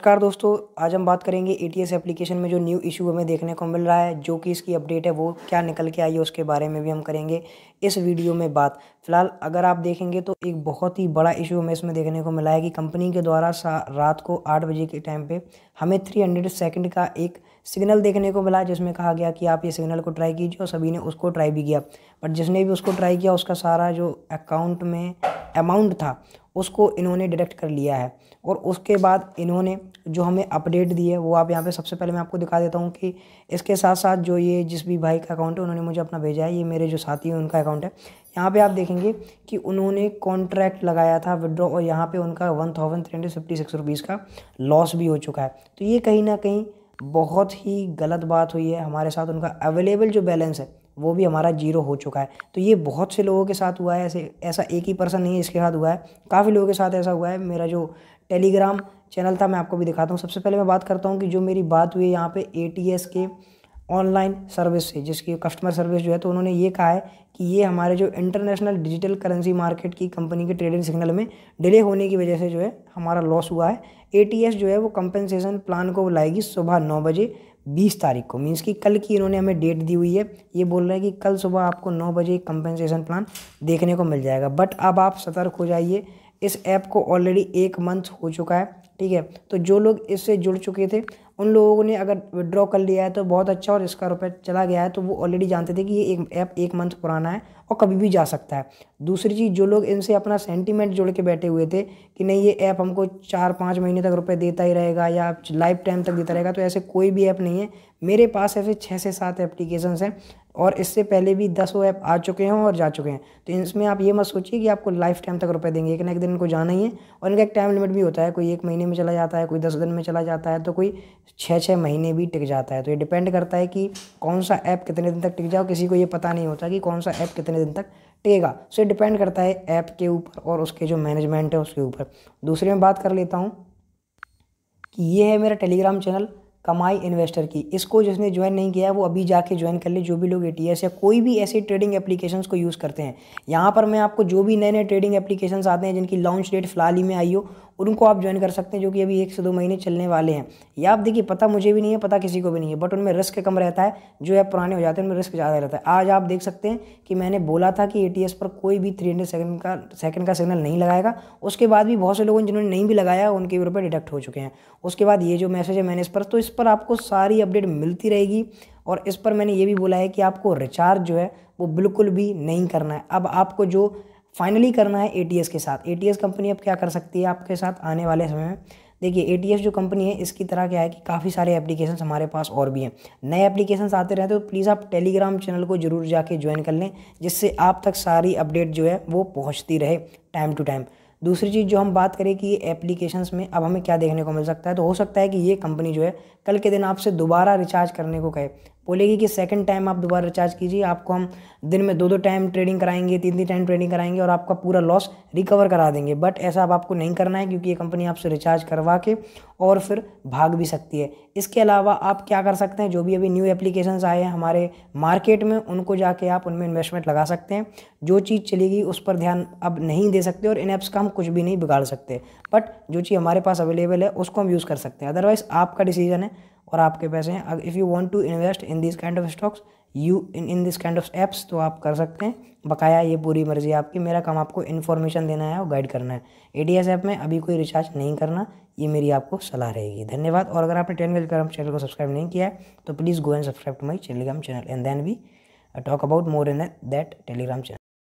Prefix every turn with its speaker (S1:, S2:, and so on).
S1: नमस्कार दोस्तों आज हम बात करेंगे एस एप्लीकेशन में जो न्यू इशू हमें देखने को मिल रहा है जो कि इसकी अपडेट है वो क्या निकल के आई है उसके बारे में भी हम करेंगे इस वीडियो में बात फिलहाल अगर आप देखेंगे तो एक बहुत ही बड़ा इशू हमें इसमें देखने को मिला है कि कंपनी के द्वारा रात को आठ बजे के टाइम पर हमें थ्री हंड्रेड सेकेंड का एक सिग्नल देखने को मिला जिसमें कहा गया कि आप ये सिग्नल को ट्राई कीजिए और सभी ने उसको ट्राई भी किया बट जिसने भी उसको ट्राई किया उसका सारा जो अकाउंट में अमाउंट था उसको इन्होंने डिडक्ट कर लिया है और उसके बाद इन्होंने जो हमें अपडेट दिए वो आप यहाँ पे सबसे पहले मैं आपको दिखा देता हूँ कि इसके साथ साथ जो ये जिस भी भाई का अकाउंट है उन्होंने मुझे अपना भेजा है ये मेरे जो साथी हैं उनका अकाउंट है यहाँ पे आप देखेंगे कि उन्होंने कॉन्ट्रैक्ट लगाया था विड्रॉ और यहाँ पर उनका one thousand three hundred fifty six rupees का लॉस भी हो चुका है तो ये कहीं ना कहीं बहुत ही गलत बात हुई है हमारे साथ उनका अवेलेबल जो बैलेंस है वो भी हमारा जीरो हो चुका है तो ये बहुत से लोगों के साथ हुआ है ऐसे ऐसा एक ही पर्सन नहीं इसके साथ हुआ है काफ़ी लोगों के साथ ऐसा हुआ है मेरा जो टेलीग्राम चैनल था मैं आपको भी दिखाता हूँ सबसे पहले मैं बात करता हूँ कि जो मेरी बात हुई है यहाँ पर ए के ऑनलाइन सर्विस से जिसकी कस्टमर सर्विस जो है तो उन्होंने ये कहा है कि ये हमारे जो इंटरनेशनल डिजिटल करेंसी मार्केट की कंपनी के ट्रेडिंग सिग्नल में डिले होने की वजह से जो है हमारा लॉस हुआ है ए जो है वो कंपेंसेशन प्लान को लाएगी सुबह नौ बजे बीस तारीख को मीन्स कि कल की इन्होंने हमें डेट दी हुई है ये बोल रहा है कि कल सुबह आपको नौ बजे एक कंपेंसेशन प्लान देखने को मिल जाएगा बट अब आप सतर्क हो जाइए इस ऐप को ऑलरेडी एक मंथ हो चुका है ठीक है तो जो लोग इससे जुड़ चुके थे उन लोगों ने अगर विड्रॉ कर लिया है तो बहुत अच्छा और इसका रुपये चला गया है तो वो ऑलरेडी जानते थे कि ये एक ऐप एक मंथ पुराना है और कभी भी जा सकता है दूसरी चीज़ जो लोग इनसे अपना सेंटीमेंट जोड़ के बैठे हुए थे कि नहीं ये ऐप हमको चार पाँच महीने तक रुपये देता ही रहेगा या लाइफ टाइम तक देता रहेगा तो ऐसे कोई भी ऐप नहीं है मेरे पास ऐसे छः से सात एप्लीकेशन हैं और इससे पहले भी दस वो ऐप आ चुके हैं और जा चुके हैं तो इसमें आप ये मत सोचिए कि आपको लाइफ टाइम तक रुपए देंगे एक ना एक दिन इनको जाना ही है और इनका एक टाइम लिमिट भी होता है कोई एक महीने में चला जाता है कोई दस दिन में चला जाता है तो कोई छः छः महीने भी टिक जाता है तो ये डिपेंड करता है कि कौन सा ऐप कितने दिन तक टिक जाओ किसी को ये पता नहीं होता कि कौन सा ऐप कितने दिन तक टिकेगा सो ये डिपेंड करता है ऐप के ऊपर और उसके जो मैनेजमेंट है उसके ऊपर दूसरे में बात कर लेता हूँ कि ये है मेरा टेलीग्राम चैनल कमाई इन्वेस्टर की इसको जिसने ज्वाइन नहीं किया है वो अभी जाके ज्वाइन कर ले जो भी लोग ए या कोई भी ऐसे ट्रेडिंग एप्लीकेशंस को यूज़ करते हैं यहाँ पर मैं आपको जो भी नए नए ट्रेडिंग एप्लीकेशंस आते हैं जिनकी लॉन्च डेट फिलहाल ही में आई हो उनको आप ज्वाइन कर सकते हैं जो कि अभी एक से दो महीने चलने वाले हैं या आप देखिए पता मुझे भी नहीं है पता किसी को भी नहीं है बट उनमें रिस्क कम रहता है जो ऐप पुराने हो जाते हैं उनमें रिस्क ज़्यादा रहता है आज आप देख सकते हैं कि मैंने बोला था कि ए पर कोई भी थ्री हंड्रेड सेकंड का सेकंड का सिग्नल नहीं लगाएगा उसके बाद भी बहुत से लोगों ने जिन्होंने नहीं भी लगाया उनके भी रुपये डिडक्ट हो चुके हैं उसके बाद ये जो मैसेज है मैंने इस पर तो इस पर आपको सारी अपडेट मिलती रहेगी और इस पर मैंने ये भी बोला है कि आपको रिचार्ज जो है वो बिल्कुल भी नहीं करना है अब आपको जो फाइनली करना है ए के साथ ए कंपनी अब क्या कर सकती है आपके साथ आने वाले समय में देखिए ए जो कंपनी है इसकी तरह क्या है कि काफ़ी सारे एप्लीकेशन हमारे पास और भी हैं नए एप्लीकेशन आते रहते तो प्लीज़ आप टेलीग्राम चैनल को जरूर जाके ज्वाइन कर लें जिससे आप तक सारी अपडेट जो है वो पहुँचती रहे टाइम टू टाइम दूसरी चीज़ जो हम बात करें कि ये एप्लीकेशंस में अब हमें क्या देखने को मिल सकता है तो हो सकता है कि ये कंपनी जो है कल के दिन आपसे दोबारा रिचार्ज करने को कहे बोलेगी कि सेकंड टाइम आप दोबारा रिचार्ज कीजिए आपको हम दिन में दो दो टाइम ट्रेडिंग कराएंगे तीन तीन टाइम ट्रेडिंग कराएंगे और आपका पूरा लॉस रिकवर करा देंगे बट ऐसा अब आपको नहीं करना है क्योंकि ये कंपनी आपसे रिचार्ज करवा के और फिर भाग भी सकती है इसके अलावा आप क्या कर सकते हैं जो भी अभी न्यू एप्लीकेशंस आए हैं हमारे मार्केट में उनको जाके आप उनमें इन्वेस्टमेंट लगा सकते हैं जो चीज़ चलेगी उस पर ध्यान अब नहीं दे सकते और इन ऐप्स का हम कुछ भी नहीं बिगाड़ सकते बट जो चीज़ हमारे पास अवेलेबल है उसको हम यूज़ कर सकते हैं अदरवाइज़ आपका डिसीजन है और आपके पैसे हैं if you want to invest in this kind of stocks you in in this kind of apps तो आप कर सकते हैं बकाया ये पूरी मर्जी आपकी मेरा काम आपको इन्फॉर्मेशन देना है और गाइड करना है ए ऐप में अभी कोई रिचार्ज नहीं करना ये मेरी आपको सलाह रहेगी धन्यवाद और अगर आपने टेन गज चैनल को सब्सक्राइब नहीं किया है तो please go and subscribe to my Telegram channel and then we talk about more in that Telegram channel